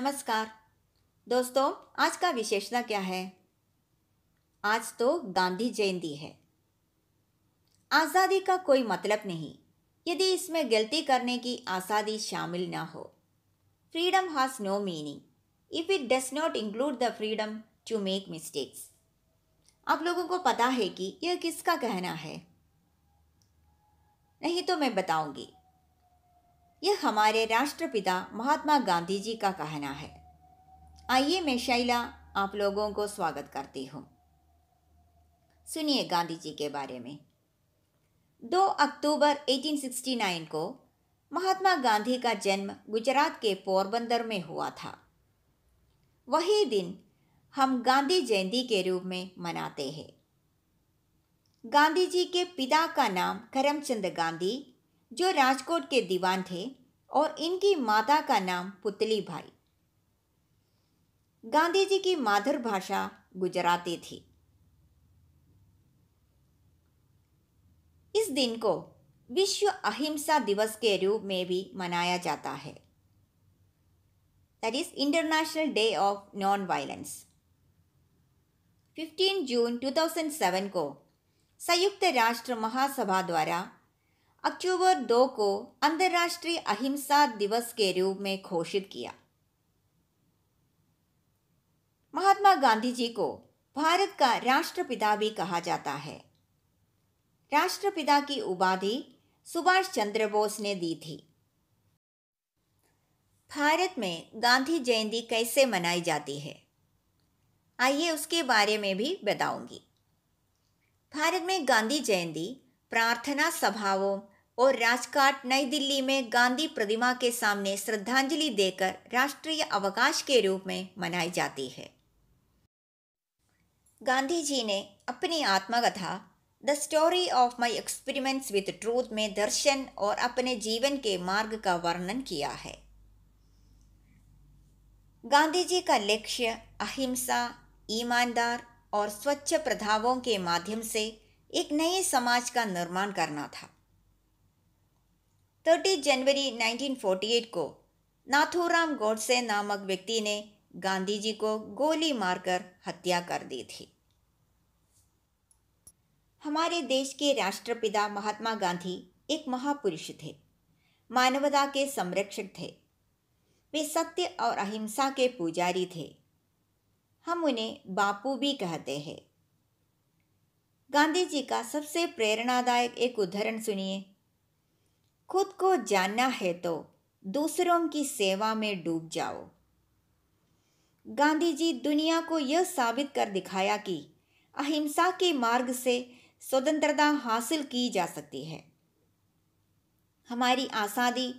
नमस्कार दोस्तों आज का विशेषता क्या है आज तो गांधी जयंती है आज़ादी का कोई मतलब नहीं यदि इसमें गलती करने की आज़ादी शामिल ना हो freedom has no meaning if it does not include the freedom to make mistakes आप लोगों को पता है कि यह किसका कहना है नहीं तो मैं बताऊंगी यह हमारे राष्ट्रपिता महात्मा गांधी जी का कहना है आइए मैं शैला आप लोगों को स्वागत करती हूँ सुनिए गांधी जी के बारे में 2 अक्टूबर 1869 को महात्मा गांधी का जन्म गुजरात के पोरबंदर में हुआ था वही दिन हम गांधी जयंती के रूप में मनाते हैं गांधी जी के पिता का नाम करमचंद गांधी जो राजकोट के दीवान थे और इनकी माता का नाम पुतली भाई गांधी जी की माधुर भाषा गुजराती थी इस दिन को विश्व अहिंसा दिवस के रूप में भी मनाया जाता है that is international day of non violence 15 जून 2007 को संयुक्त राष्ट्र महासभा द्वारा अक्टूबर दो को अंतर्राष्ट्रीय अहिंसा दिवस के रूप में घोषित किया महात्मा गांधी जी को भारत का राष्ट्रपिता भी कहा जाता है राष्ट्रपिता की उपाधि सुभाष चंद्र बोस ने दी थी भारत में गांधी जयंती कैसे मनाई जाती है आइए उसके बारे में भी बताऊंगी भारत में गांधी जयंती प्रार्थना सभाओं और राजघाट नई दिल्ली में गांधी प्रतिमा के सामने श्रद्धांजलि देकर राष्ट्रीय अवकाश के रूप में मनाई जाती है गांधी जी ने अपनी आत्मकथा the story of my experiments with truth में दर्शन और अपने जीवन के मार्ग का वर्णन किया है गांधी जी का लक्ष्य अहिंसा ईमानदार और स्वच्छ प्रभावों के माध्यम से एक नए समाज का निर्माण करना था 30 जनवरी 1948 को नाथूराम गोडसे नामक व्यक्ति ने गांधी जी को गोली मारकर हत्या कर दी थी हमारे देश के राष्ट्रपिता महात्मा गांधी एक महापुरुष थे मानवता के संरक्षक थे वे सत्य और अहिंसा के पुजारी थे हम उन्हें बापू भी कहते हैं गांधी जी का सबसे प्रेरणादायक एक उदाहरण सुनिए खुद को जानना है तो दूसरों की सेवा में डूब जाओ गांधी जी दुनिया को यह साबित कर दिखाया कि अहिंसा के मार्ग से स्वतंत्रता हासिल की जा सकती है हमारी आज़ादी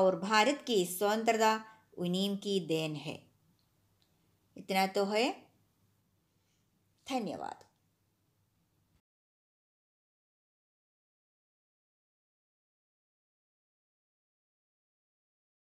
और भारत की स्वतंत्रता उन्हीं की देन है इतना तो है धन्यवाद